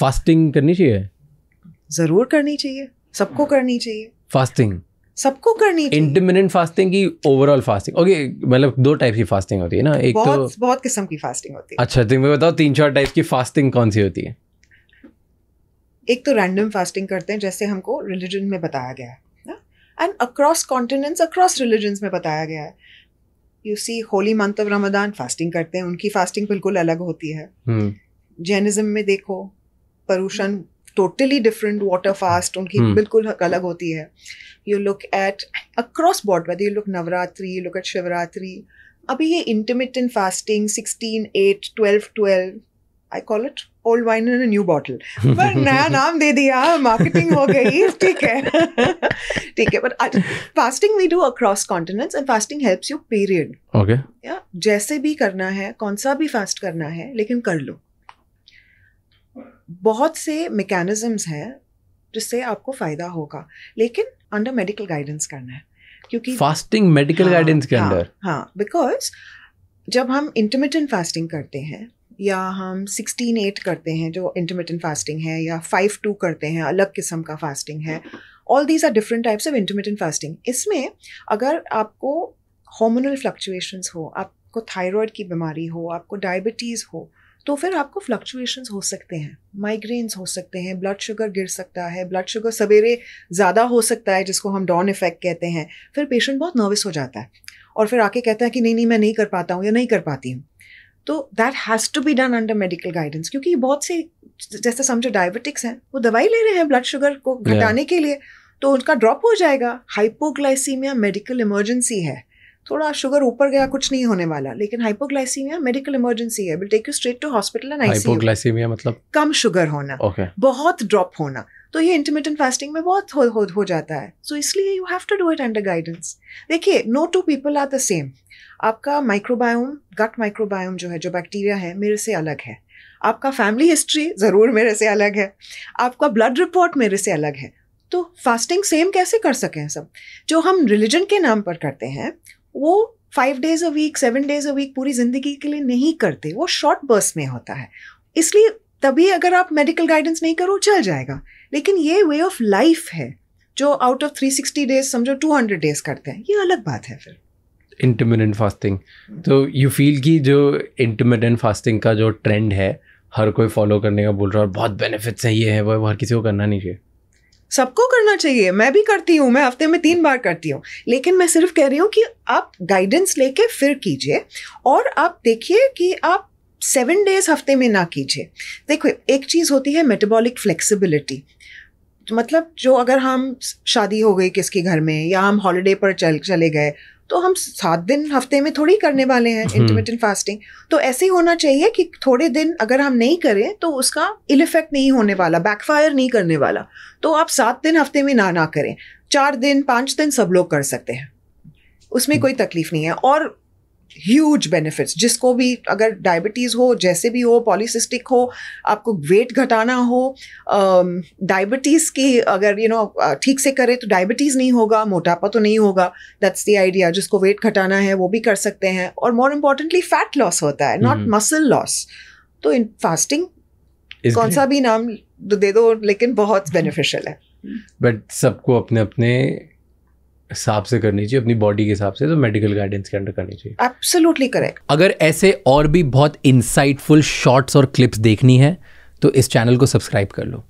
Fasting करनी चाहिए जरूर करनी चाहिए सबको करनी चाहिए फास्टिंग सबको करनी चाहिए इंटरमिनेंट फास्टिंग की ओवरऑल फास्टिंग ओके मतलब दो टाइप की फास्टिंग होती है ना एक तो- बहुत, तो बहुत किस्म की फास्टिंग होती है अच्छा तुम्हें बताओ तीन चार टाइप की फास्टिंग कौन सी होती है एक तो रैंडम फास्टिंग करते हैं जैसे हमको रिलीजन में बताया गया है and across continents across religion में बताया गया है you see holy month of Ramadan fasting करते हैं उनकी फास्टिंग बिल्कुल अलग होती है जैनिज्म हम्म। में देखो Paryushan totally different water fast उनकी hmm. बिल्कुल अलग होती है you look at across board whether you look Navratri you look at Shivratri अभी ये intermittent fasting sixteen eight twelve twelve I call it old wine in new bottle पर नया नाम दे दिया मार्केटिंग हो गई ठीक है ठीक है but fasting we do across continent and fasting helps you period okay जैसे भी करना है कौन सा भी फास्ट करना है लेकिन कर लो बहुत से मेकेनिज़म्स हैं जिससे आपको फ़ायदा होगा लेकिन अंडर मेडिकल गाइडेंस करना है क्योंकि फास्टिंग मेडिकल गाइडेंस के हाँ, अंदर हाँ बिकॉज जब हम इंटरमीडियंट फास्टिंग करते हैं या हम सिक्सटीन एट करते हैं जो इंटरमीडियंट फास्टिंग है या फाइव टू करते हैं अलग किस्म का फास्टिंग है all these are different types of intermittent fasting इसमें अगर आपको हॉर्मोनल फ्लक्चुएशंस हो आपको थायराइड की बीमारी हो आपको डायबिटीज़ हो तो फिर आपको फ्लक्चुएशंस हो सकते हैं माइग्रेन्स हो सकते हैं ब्लड शुगर गिर सकता है ब्लड शुगर सवेरे ज़्यादा हो सकता है जिसको हम डॉन इफेक्ट कहते हैं फिर पेशेंट बहुत नर्वस हो जाता है और फिर आके कहता है कि नहीं नहीं मैं नहीं कर पाता हूँ या नहीं कर पाती हूँ तो that has to be done under medical guidance क्योंकि बहुत से जैसे समझो डायबिटिक्स हैं वो दवाई ले रहे हैं ब्लड शुगर को घटाने yeah. के लिए तो उनका ड्रॉप हो जाएगा हाइपोग्लाइसीमिया मेडिकल इमरजेंसी है थोड़ा शुगर ऊपर गया कुछ नहीं होने वाला लेकिन हाइपोग्लाइसीमिया मेडिकल इमरजेंसी है will take you straight to hospital and hypoglycaemia मतलब कम शुगर होना okay. बहुत ड्रॉप होना तो ये इंटरमीडियंट फास्टिंग में बहुत हो, हो, हो जाता है सो so, इसलिए you have to do it under guidance देखिए no two people are the same आपका माइक्रोबायोम गट माइक्रोबायोम जो है जो बैक्टीरिया है मेरे से अलग है आपका फैमिली हिस्ट्री ज़रूर मेरे से अलग है आपका ब्लड रिपोर्ट मेरे से अलग है तो फास्टिंग सेम कैसे कर सकें सब जो हम रिलीजन के नाम पर करते हैं वो five days a week seven days a week पूरी ज़िंदगी के लिए नहीं करते वो शॉर्ट बर्स में होता है इसलिए तभी अगर आप मेडिकल गाइडेंस नहीं करो चल जाएगा लेकिन ये वे ऑफ लाइफ है जो out of three sixty days समझो टू हंड्रेड डेज करते हैं ये अलग बात है फिर इंटरमीडियंट हम्म। फास्टिंग तो यू फील कि जो इंटरमीडियंट फास्टिंग का जो ट्रेंड है हर कोई फॉलो करने का बोल रहा है और बहुत बेनिफिट्स हैं ये है वो हर किसी को करना नहीं चाहिए सबको करना चाहिए मैं भी करती हूँ मैं हफ्ते में तीन बार करती हूँ लेकिन मैं सिर्फ कह रही हूँ कि आप गाइडेंस लेके फिर कीजिए और आप देखिए कि आप सेवन डेज हफ्ते में ना कीजिए देखो एक चीज़ होती है मेटाबॉलिक फ्लेक्सिबिलिटी मतलब जो अगर हम शादी हो गई किसके घर में या हम हॉलिडे पर चल चले गए तो हम सात दिन हफ्ते में थोड़ी करने वाले हैं इंटरमीडियंट हम्म। फास्टिंग तो ऐसे ही होना चाहिए कि थोड़े दिन अगर हम नहीं करें तो उसका इल इफेक्ट नहीं होने वाला बैकफायर नहीं करने वाला तो आप सात दिन हफ्ते में ना ना करें चार दिन पाँच दिन सब लोग कर सकते हैं उसमें हम्म। कोई तकलीफ नहीं है और ह्यूज बेनिफिट्स जिसको भी अगर डायबिटीज़ हो जैसे भी हो पॉलीसिस्टिक हो आपको वेट घटाना हो डायबिटीज़ um, की अगर यू नो ठीक से करें तो डायबिटीज़ नहीं होगा मोटापा तो नहीं होगा दैट्स द आइडिया जिसको वेट घटाना है वो भी कर सकते हैं और मोर इम्पॉर्टेंटली फैट लॉस होता है नॉट मसल लॉस तो इन फास्टिंग कौन सा भी नाम दे दो लेकिन बहुत बेनिफिशियल है बट सबको अपने अपने हिसाब से करनी चाहिए अपनी बॉडी के हिसाब से तो मेडिकल गाइडेंस के अंडर करनी चाहिए एब्सोल्युटली करेक्ट अगर ऐसे और भी बहुत इंसाइटफुल शॉर्ट्स और क्लिप्स देखनी है तो इस चैनल को सब्सक्राइब कर लो